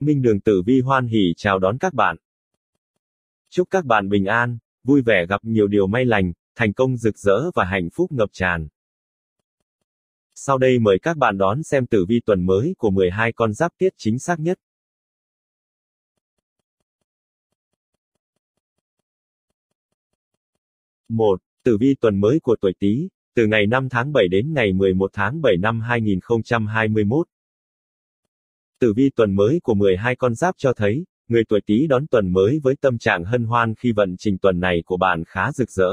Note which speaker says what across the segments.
Speaker 1: Minh Đường Tử Vi hoan hỉ chào đón các bạn. Chúc các bạn bình an, vui vẻ gặp nhiều điều may lành, thành công rực rỡ và hạnh phúc ngập tràn. Sau đây mời các bạn đón xem tử vi tuần mới của 12 con giáp tiết chính xác nhất. một Tử vi tuần mới của tuổi Tý, từ ngày 5 tháng 7 đến ngày 11 tháng 7 năm 2021. Tử vi tuần mới của 12 con giáp cho thấy, người tuổi Tý đón tuần mới với tâm trạng hân hoan khi vận trình tuần này của bạn khá rực rỡ.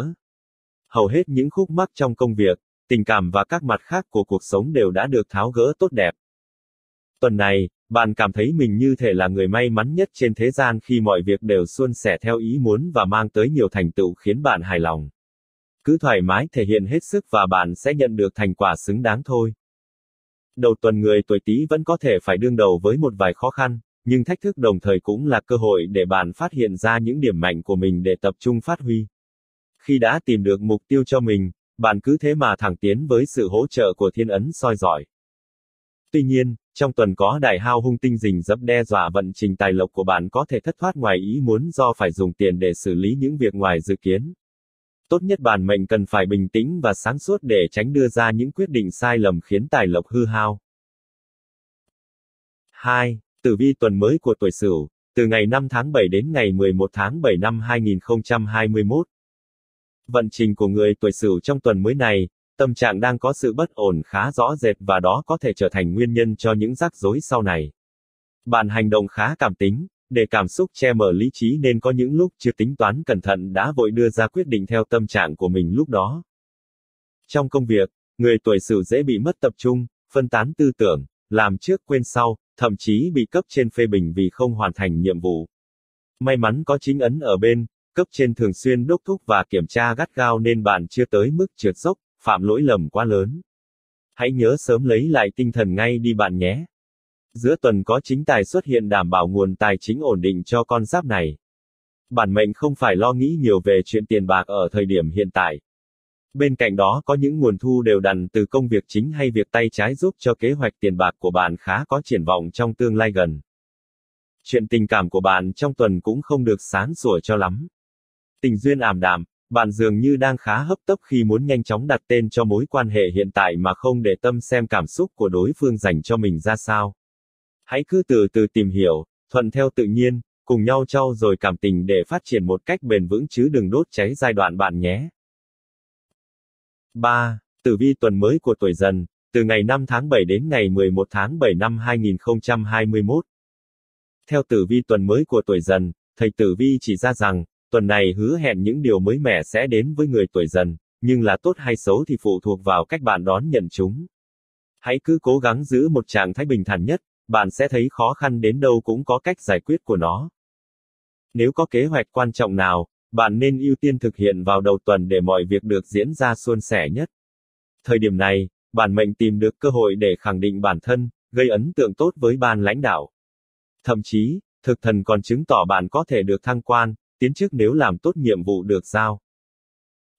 Speaker 1: Hầu hết những khúc mắc trong công việc, tình cảm và các mặt khác của cuộc sống đều đã được tháo gỡ tốt đẹp. Tuần này, bạn cảm thấy mình như thể là người may mắn nhất trên thế gian khi mọi việc đều suôn sẻ theo ý muốn và mang tới nhiều thành tựu khiến bạn hài lòng. Cứ thoải mái thể hiện hết sức và bạn sẽ nhận được thành quả xứng đáng thôi đầu tuần người tuổi Tý vẫn có thể phải đương đầu với một vài khó khăn, nhưng thách thức đồng thời cũng là cơ hội để bạn phát hiện ra những điểm mạnh của mình để tập trung phát huy. Khi đã tìm được mục tiêu cho mình, bạn cứ thế mà thẳng tiến với sự hỗ trợ của thiên ấn soi giỏi. Tuy nhiên, trong tuần có đại hao hung tinh rình dẫm đe dọa vận trình tài lộc của bạn có thể thất thoát ngoài ý muốn do phải dùng tiền để xử lý những việc ngoài dự kiến, Tốt nhất bản mệnh cần phải bình tĩnh và sáng suốt để tránh đưa ra những quyết định sai lầm khiến tài lộc hư hao. 2. Tử vi tuần mới của tuổi Sửu, từ ngày 5 tháng 7 đến ngày 11 tháng 7 năm 2021. Vận trình của người tuổi Sửu trong tuần mới này, tâm trạng đang có sự bất ổn khá rõ rệt và đó có thể trở thành nguyên nhân cho những rắc rối sau này. Bạn hành động khá cảm tính, để cảm xúc che mở lý trí nên có những lúc chưa tính toán cẩn thận đã vội đưa ra quyết định theo tâm trạng của mình lúc đó. Trong công việc, người tuổi sửu dễ bị mất tập trung, phân tán tư tưởng, làm trước quên sau, thậm chí bị cấp trên phê bình vì không hoàn thành nhiệm vụ. May mắn có chính ấn ở bên, cấp trên thường xuyên đốc thúc và kiểm tra gắt gao nên bạn chưa tới mức trượt dốc, phạm lỗi lầm quá lớn. Hãy nhớ sớm lấy lại tinh thần ngay đi bạn nhé. Giữa tuần có chính tài xuất hiện đảm bảo nguồn tài chính ổn định cho con giáp này. Bản mệnh không phải lo nghĩ nhiều về chuyện tiền bạc ở thời điểm hiện tại. Bên cạnh đó có những nguồn thu đều đặn từ công việc chính hay việc tay trái giúp cho kế hoạch tiền bạc của bạn khá có triển vọng trong tương lai gần. Chuyện tình cảm của bạn trong tuần cũng không được sáng sủa cho lắm. Tình duyên ảm đạm, bạn dường như đang khá hấp tấp khi muốn nhanh chóng đặt tên cho mối quan hệ hiện tại mà không để tâm xem cảm xúc của đối phương dành cho mình ra sao hãy cứ từ từ tìm hiểu, thuận theo tự nhiên, cùng nhau trau rồi cảm tình để phát triển một cách bền vững chứ đừng đốt cháy giai đoạn bạn nhé. 3. Tử vi tuần mới của tuổi dần, từ ngày 5 tháng 7 đến ngày 11 tháng 7 năm 2021. Theo tử vi tuần mới của tuổi dần, thầy tử vi chỉ ra rằng, tuần này hứa hẹn những điều mới mẻ sẽ đến với người tuổi dần, nhưng là tốt hay xấu thì phụ thuộc vào cách bạn đón nhận chúng. Hãy cứ cố gắng giữ một trạng thái bình thản nhất, bạn sẽ thấy khó khăn đến đâu cũng có cách giải quyết của nó. Nếu có kế hoạch quan trọng nào, bạn nên ưu tiên thực hiện vào đầu tuần để mọi việc được diễn ra suôn sẻ nhất. Thời điểm này, bản mệnh tìm được cơ hội để khẳng định bản thân, gây ấn tượng tốt với ban lãnh đạo. Thậm chí, thực thần còn chứng tỏ bạn có thể được thăng quan, tiến chức nếu làm tốt nhiệm vụ được giao.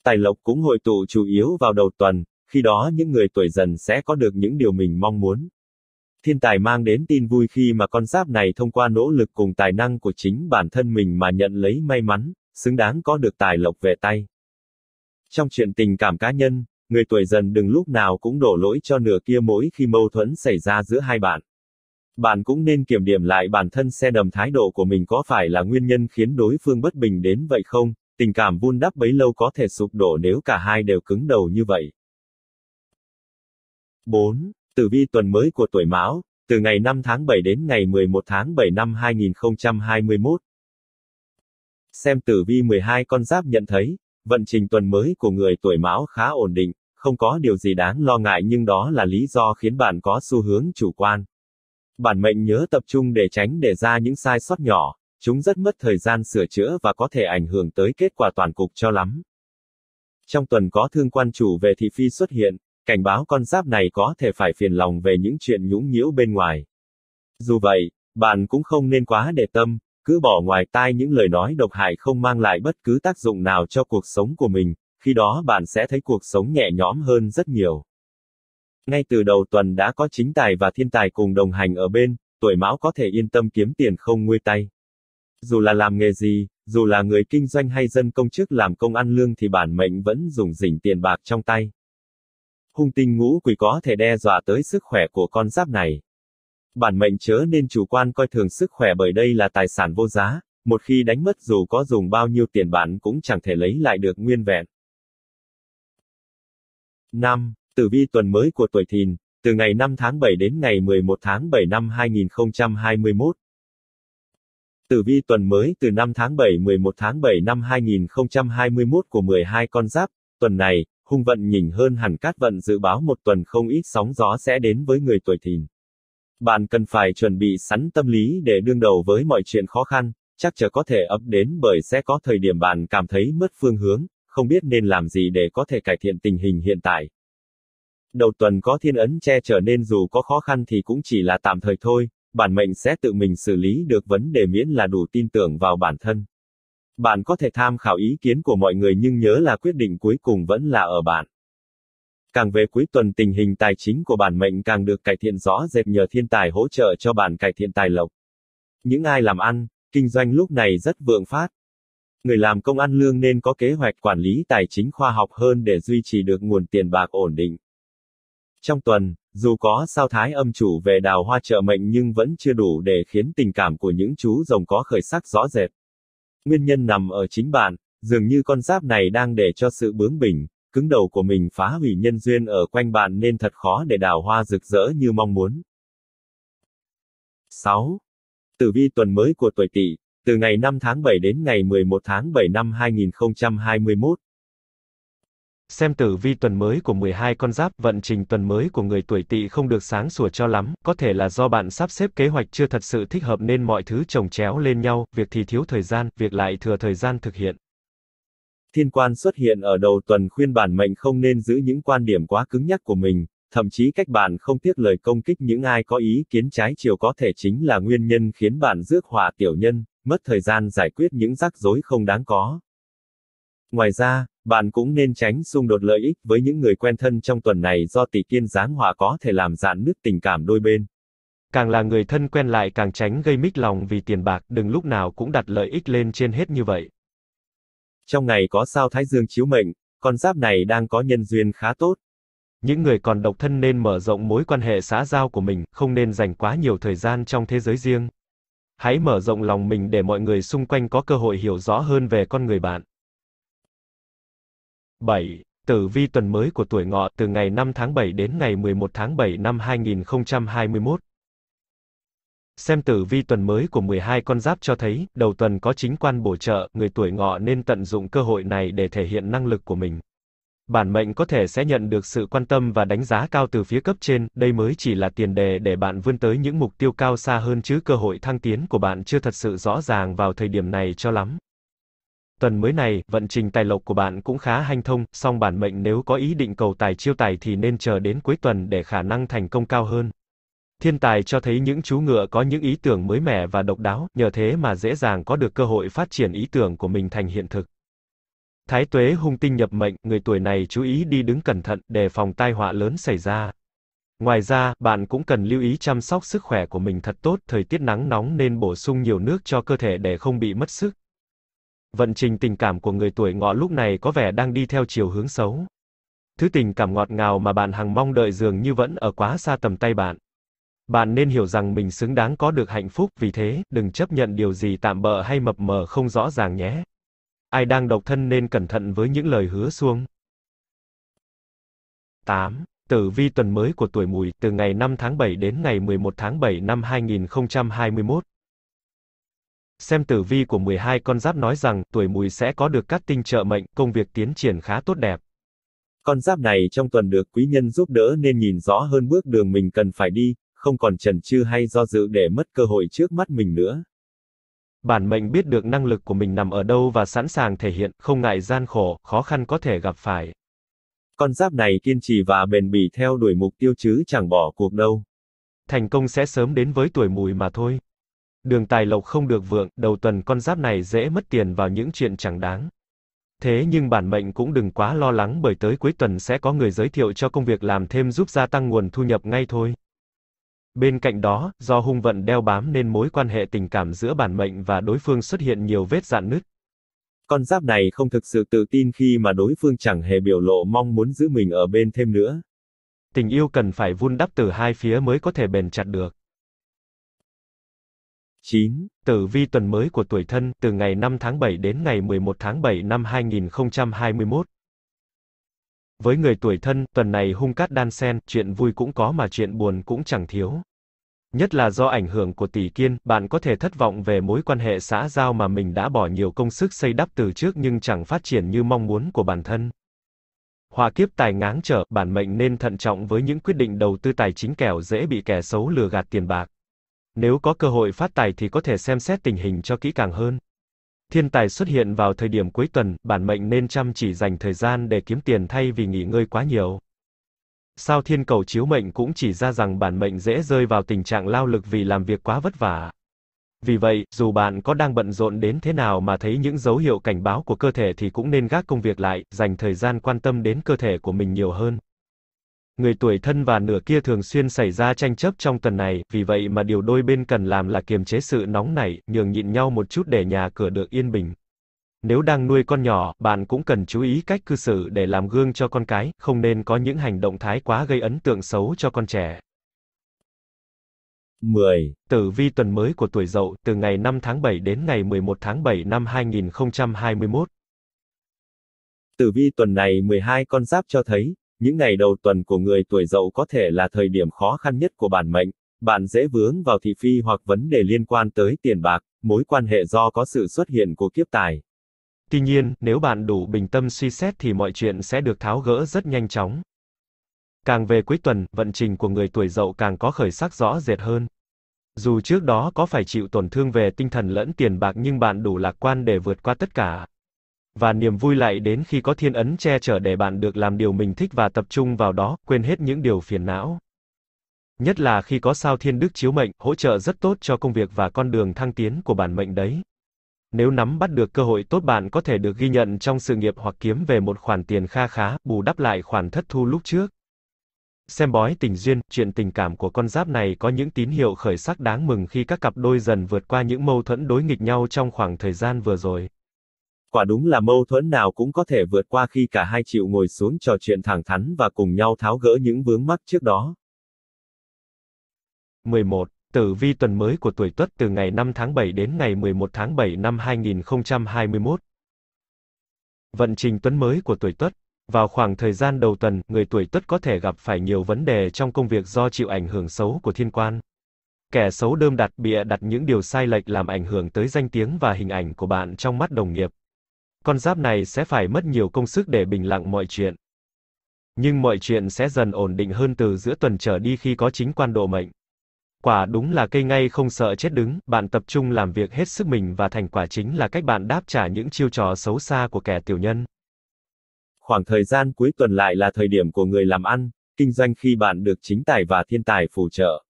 Speaker 1: Tài lộc cũng hội tụ chủ yếu vào đầu tuần, khi đó những người tuổi dần sẽ có được những điều mình mong muốn. Thiên tài mang đến tin vui khi mà con giáp này thông qua nỗ lực cùng tài năng của chính bản thân mình mà nhận lấy may mắn, xứng đáng có được tài lộc về tay. Trong chuyện tình cảm cá nhân, người tuổi dần đừng lúc nào cũng đổ lỗi cho nửa kia mỗi khi mâu thuẫn xảy ra giữa hai bạn. Bạn cũng nên kiểm điểm lại bản thân xe đầm thái độ của mình có phải là nguyên nhân khiến đối phương bất bình đến vậy không, tình cảm vun đắp bấy lâu có thể sụp đổ nếu cả hai đều cứng đầu như vậy. 4 tử vi tuần mới của tuổi Mão, từ ngày 5 tháng 7 đến ngày 11 tháng 7 năm 2021. Xem tử vi 12 con giáp nhận thấy, vận trình tuần mới của người tuổi Mão khá ổn định, không có điều gì đáng lo ngại nhưng đó là lý do khiến bạn có xu hướng chủ quan. Bản mệnh nhớ tập trung để tránh để ra những sai sót nhỏ, chúng rất mất thời gian sửa chữa và có thể ảnh hưởng tới kết quả toàn cục cho lắm. Trong tuần có thương quan chủ về thị phi xuất hiện, Cảnh báo con giáp này có thể phải phiền lòng về những chuyện nhũng nhiễu bên ngoài. Dù vậy, bạn cũng không nên quá để tâm, cứ bỏ ngoài tai những lời nói độc hại không mang lại bất cứ tác dụng nào cho cuộc sống của mình, khi đó bạn sẽ thấy cuộc sống nhẹ nhõm hơn rất nhiều. Ngay từ đầu tuần đã có chính tài và thiên tài cùng đồng hành ở bên, tuổi mão có thể yên tâm kiếm tiền không nguôi tay. Dù là làm nghề gì, dù là người kinh doanh hay dân công chức làm công ăn lương thì bản mệnh vẫn dùng rỉnh tiền bạc trong tay hung tinh ngũ quỷ có thể đe dọa tới sức khỏe của con giáp này. Bản mệnh chớ nên chủ quan coi thường sức khỏe bởi đây là tài sản vô giá, một khi đánh mất dù có dùng bao nhiêu tiền bản cũng chẳng thể lấy lại được nguyên vẹn. 5. Tử vi tuần mới của tuổi thìn, từ ngày 5 tháng 7 đến ngày 11 tháng 7 năm 2021. Tử vi tuần mới từ 5 tháng 7 11 tháng 7 năm 2021 của 12 con giáp, tuần này, hung vận nhìn hơn hẳn cát vận dự báo một tuần không ít sóng gió sẽ đến với người tuổi thìn. Bạn cần phải chuẩn bị sẵn tâm lý để đương đầu với mọi chuyện khó khăn, chắc chở có thể ấp đến bởi sẽ có thời điểm bạn cảm thấy mất phương hướng, không biết nên làm gì để có thể cải thiện tình hình hiện tại. Đầu tuần có thiên ấn che chở nên dù có khó khăn thì cũng chỉ là tạm thời thôi, bản mệnh sẽ tự mình xử lý được vấn đề miễn là đủ tin tưởng vào bản thân. Bạn có thể tham khảo ý kiến của mọi người nhưng nhớ là quyết định cuối cùng vẫn là ở bạn. Càng về cuối tuần tình hình tài chính của bản mệnh càng được cải thiện rõ rệt nhờ thiên tài hỗ trợ cho bạn cải thiện tài lộc. Những ai làm ăn, kinh doanh lúc này rất vượng phát. Người làm công ăn lương nên có kế hoạch quản lý tài chính khoa học hơn để duy trì được nguồn tiền bạc ổn định. Trong tuần, dù có sao thái âm chủ về đào hoa trợ mệnh nhưng vẫn chưa đủ để khiến tình cảm của những chú rồng có khởi sắc rõ rệt. Nguyên nhân nằm ở chính bạn, dường như con giáp này đang để cho sự bướng bỉnh, cứng đầu của mình phá hủy nhân duyên ở quanh bạn nên thật khó để đào hoa rực rỡ như mong muốn. 6. Tử vi tuần mới của tuổi Tỵ, từ ngày 5 tháng 7 đến ngày 11 tháng 7 năm 2021. Xem tử vi tuần mới của 12 con giáp, vận trình tuần mới của người tuổi tỵ không được sáng sủa cho lắm, có thể là do bạn sắp xếp kế hoạch chưa thật sự thích hợp nên mọi thứ chồng chéo lên nhau, việc thì thiếu thời gian, việc lại thừa thời gian thực hiện. Thiên quan xuất hiện ở đầu tuần khuyên bản mệnh không nên giữ những quan điểm quá cứng nhắc của mình, thậm chí cách bạn không tiếc lời công kích những ai có ý kiến trái chiều có thể chính là nguyên nhân khiến bạn rước họa tiểu nhân, mất thời gian giải quyết những rắc rối không đáng có. Ngoài ra, bạn cũng nên tránh xung đột lợi ích với những người quen thân trong tuần này do tỷ kiên giáng hỏa có thể làm dạn nứt tình cảm đôi bên. Càng là người thân quen lại càng tránh gây mích lòng vì tiền bạc, đừng lúc nào cũng đặt lợi ích lên trên hết như vậy. Trong ngày có sao Thái Dương chiếu mệnh, con giáp này đang có nhân duyên khá tốt. Những người còn độc thân nên mở rộng mối quan hệ xã giao của mình, không nên dành quá nhiều thời gian trong thế giới riêng. Hãy mở rộng lòng mình để mọi người xung quanh có cơ hội hiểu rõ hơn về con người bạn. 7. Tử vi tuần mới của tuổi ngọ từ ngày 5 tháng 7 đến ngày 11 tháng 7 năm 2021. Xem tử vi tuần mới của 12 con giáp cho thấy, đầu tuần có chính quan bổ trợ, người tuổi ngọ nên tận dụng cơ hội này để thể hiện năng lực của mình. Bản mệnh có thể sẽ nhận được sự quan tâm và đánh giá cao từ phía cấp trên, đây mới chỉ là tiền đề để bạn vươn tới những mục tiêu cao xa hơn chứ cơ hội thăng tiến của bạn chưa thật sự rõ ràng vào thời điểm này cho lắm. Tuần mới này, vận trình tài lộc của bạn cũng khá hanh thông, song bản mệnh nếu có ý định cầu tài chiêu tài thì nên chờ đến cuối tuần để khả năng thành công cao hơn. Thiên tài cho thấy những chú ngựa có những ý tưởng mới mẻ và độc đáo, nhờ thế mà dễ dàng có được cơ hội phát triển ý tưởng của mình thành hiện thực. Thái tuế hung tinh nhập mệnh, người tuổi này chú ý đi đứng cẩn thận, đề phòng tai họa lớn xảy ra. Ngoài ra, bạn cũng cần lưu ý chăm sóc sức khỏe của mình thật tốt, thời tiết nắng nóng nên bổ sung nhiều nước cho cơ thể để không bị mất sức vận trình tình cảm của người tuổi ngọ lúc này có vẻ đang đi theo chiều hướng xấu. Thứ tình cảm ngọt ngào mà bạn hằng mong đợi dường như vẫn ở quá xa tầm tay bạn. Bạn nên hiểu rằng mình xứng đáng có được hạnh phúc, vì thế, đừng chấp nhận điều gì tạm bợ hay mập mờ không rõ ràng nhé. Ai đang độc thân nên cẩn thận với những lời hứa suông. 8. Tử vi tuần mới của tuổi mùi từ ngày 5 tháng 7 đến ngày 11 tháng 7 năm 2021. Xem tử vi của 12 con giáp nói rằng, tuổi mùi sẽ có được các tinh trợ mệnh, công việc tiến triển khá tốt đẹp. Con giáp này trong tuần được quý nhân giúp đỡ nên nhìn rõ hơn bước đường mình cần phải đi, không còn chần chừ hay do dự để mất cơ hội trước mắt mình nữa. Bản mệnh biết được năng lực của mình nằm ở đâu và sẵn sàng thể hiện, không ngại gian khổ, khó khăn có thể gặp phải. Con giáp này kiên trì và bền bỉ theo đuổi mục tiêu chứ chẳng bỏ cuộc đâu. Thành công sẽ sớm đến với tuổi mùi mà thôi. Đường tài lộc không được vượng, đầu tuần con giáp này dễ mất tiền vào những chuyện chẳng đáng. Thế nhưng bản mệnh cũng đừng quá lo lắng bởi tới cuối tuần sẽ có người giới thiệu cho công việc làm thêm giúp gia tăng nguồn thu nhập ngay thôi. Bên cạnh đó, do hung vận đeo bám nên mối quan hệ tình cảm giữa bản mệnh và đối phương xuất hiện nhiều vết dạn nứt. Con giáp này không thực sự tự tin khi mà đối phương chẳng hề biểu lộ mong muốn giữ mình ở bên thêm nữa. Tình yêu cần phải vun đắp từ hai phía mới có thể bền chặt được. 9. Tử vi tuần mới của tuổi thân từ ngày 5 tháng 7 đến ngày 11 tháng 7 năm 2021. Với người tuổi thân, tuần này hung cát đan sen, chuyện vui cũng có mà chuyện buồn cũng chẳng thiếu. Nhất là do ảnh hưởng của tỷ kiên, bạn có thể thất vọng về mối quan hệ xã giao mà mình đã bỏ nhiều công sức xây đắp từ trước nhưng chẳng phát triển như mong muốn của bản thân. Hòa kiếp tài ngáng trở, bản mệnh nên thận trọng với những quyết định đầu tư tài chính kẻo dễ bị kẻ xấu lừa gạt tiền bạc. Nếu có cơ hội phát tài thì có thể xem xét tình hình cho kỹ càng hơn. Thiên tài xuất hiện vào thời điểm cuối tuần, bản mệnh nên chăm chỉ dành thời gian để kiếm tiền thay vì nghỉ ngơi quá nhiều. Sao thiên cầu chiếu mệnh cũng chỉ ra rằng bản mệnh dễ rơi vào tình trạng lao lực vì làm việc quá vất vả. Vì vậy, dù bạn có đang bận rộn đến thế nào mà thấy những dấu hiệu cảnh báo của cơ thể thì cũng nên gác công việc lại, dành thời gian quan tâm đến cơ thể của mình nhiều hơn người tuổi thân và nửa kia thường xuyên xảy ra tranh chấp trong tuần này, vì vậy mà điều đôi bên cần làm là kiềm chế sự nóng nảy, nhường nhịn nhau một chút để nhà cửa được yên bình. Nếu đang nuôi con nhỏ, bạn cũng cần chú ý cách cư xử để làm gương cho con cái, không nên có những hành động thái quá gây ấn tượng xấu cho con trẻ. 10. Tử vi tuần mới của tuổi Dậu, từ ngày 5 tháng 7 đến ngày 11 tháng 7 năm 2021. Tử vi tuần này 12 con giáp cho thấy, những ngày đầu tuần của người tuổi dậu có thể là thời điểm khó khăn nhất của bản mệnh, bạn dễ vướng vào thị phi hoặc vấn đề liên quan tới tiền bạc, mối quan hệ do có sự xuất hiện của kiếp tài. Tuy nhiên, nếu bạn đủ bình tâm suy xét thì mọi chuyện sẽ được tháo gỡ rất nhanh chóng. Càng về cuối tuần, vận trình của người tuổi dậu càng có khởi sắc rõ rệt hơn. Dù trước đó có phải chịu tổn thương về tinh thần lẫn tiền bạc nhưng bạn đủ lạc quan để vượt qua tất cả và niềm vui lại đến khi có thiên ấn che chở để bạn được làm điều mình thích và tập trung vào đó, quên hết những điều phiền não. Nhất là khi có sao thiên đức chiếu mệnh, hỗ trợ rất tốt cho công việc và con đường thăng tiến của bản mệnh đấy. Nếu nắm bắt được cơ hội tốt bạn có thể được ghi nhận trong sự nghiệp hoặc kiếm về một khoản tiền kha khá, bù đắp lại khoản thất thu lúc trước. Xem bói tình duyên, chuyện tình cảm của con giáp này có những tín hiệu khởi sắc đáng mừng khi các cặp đôi dần vượt qua những mâu thuẫn đối nghịch nhau trong khoảng thời gian vừa rồi. Quả đúng là mâu thuẫn nào cũng có thể vượt qua khi cả hai chịu ngồi xuống trò chuyện thẳng thắn và cùng nhau tháo gỡ những vướng mắc trước đó. 11. Tử vi tuần mới của tuổi Tuất từ ngày 5 tháng 7 đến ngày 11 tháng 7 năm 2021. Vận trình tuần mới của tuổi Tuất vào khoảng thời gian đầu tuần, người tuổi Tuất có thể gặp phải nhiều vấn đề trong công việc do chịu ảnh hưởng xấu của thiên quan. Kẻ xấu đơm đặt bịa đặt những điều sai lệch làm ảnh hưởng tới danh tiếng và hình ảnh của bạn trong mắt đồng nghiệp con giáp này sẽ phải mất nhiều công sức để bình lặng mọi chuyện. Nhưng mọi chuyện sẽ dần ổn định hơn từ giữa tuần trở đi khi có chính quan độ mệnh. Quả đúng là cây ngay không sợ chết đứng, bạn tập trung làm việc hết sức mình và thành quả chính là cách bạn đáp trả những chiêu trò xấu xa của kẻ tiểu nhân. Khoảng thời gian cuối tuần lại là thời điểm của người làm ăn, kinh doanh khi bạn được chính tài và thiên tài phù trợ.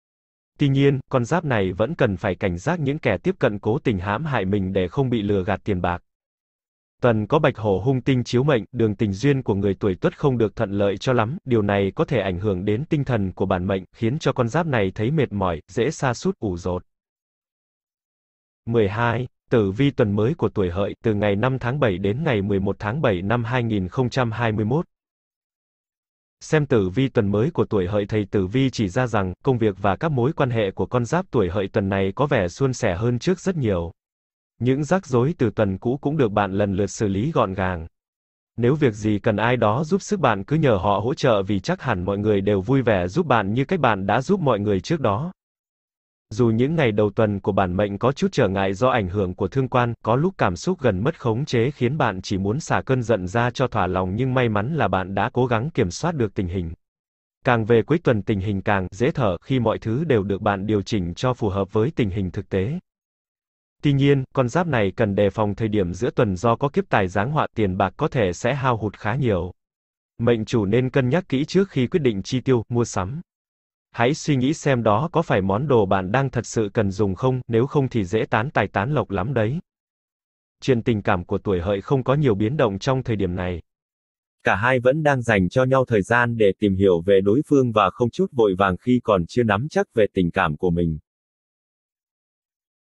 Speaker 1: Tuy nhiên, con giáp này vẫn cần phải cảnh giác những kẻ tiếp cận cố tình hãm hại mình để không bị lừa gạt tiền bạc tuần có bạch hổ hung tinh chiếu mệnh, đường tình duyên của người tuổi tuất không được thuận lợi cho lắm, điều này có thể ảnh hưởng đến tinh thần của bản mệnh, khiến cho con giáp này thấy mệt mỏi, dễ xa sút ủ rột. 12. Tử vi tuần mới của tuổi hợi, từ ngày 5 tháng 7 đến ngày 11 tháng 7 năm 2021. Xem tử vi tuần mới của tuổi hợi thầy tử vi chỉ ra rằng, công việc và các mối quan hệ của con giáp tuổi hợi tuần này có vẻ suôn sẻ hơn trước rất nhiều. Những rắc rối từ tuần cũ cũng được bạn lần lượt xử lý gọn gàng. Nếu việc gì cần ai đó giúp sức bạn cứ nhờ họ hỗ trợ vì chắc hẳn mọi người đều vui vẻ giúp bạn như cách bạn đã giúp mọi người trước đó. Dù những ngày đầu tuần của bản mệnh có chút trở ngại do ảnh hưởng của thương quan, có lúc cảm xúc gần mất khống chế khiến bạn chỉ muốn xả cơn giận ra cho thỏa lòng nhưng may mắn là bạn đã cố gắng kiểm soát được tình hình. Càng về cuối tuần tình hình càng dễ thở khi mọi thứ đều được bạn điều chỉnh cho phù hợp với tình hình thực tế. Tuy nhiên, con giáp này cần đề phòng thời điểm giữa tuần do có kiếp tài giáng họa tiền bạc có thể sẽ hao hụt khá nhiều. Mệnh chủ nên cân nhắc kỹ trước khi quyết định chi tiêu, mua sắm. Hãy suy nghĩ xem đó có phải món đồ bạn đang thật sự cần dùng không, nếu không thì dễ tán tài tán lộc lắm đấy. Chuyện tình cảm của tuổi hợi không có nhiều biến động trong thời điểm này. Cả hai vẫn đang dành cho nhau thời gian để tìm hiểu về đối phương và không chút vội vàng khi còn chưa nắm chắc về tình cảm của mình.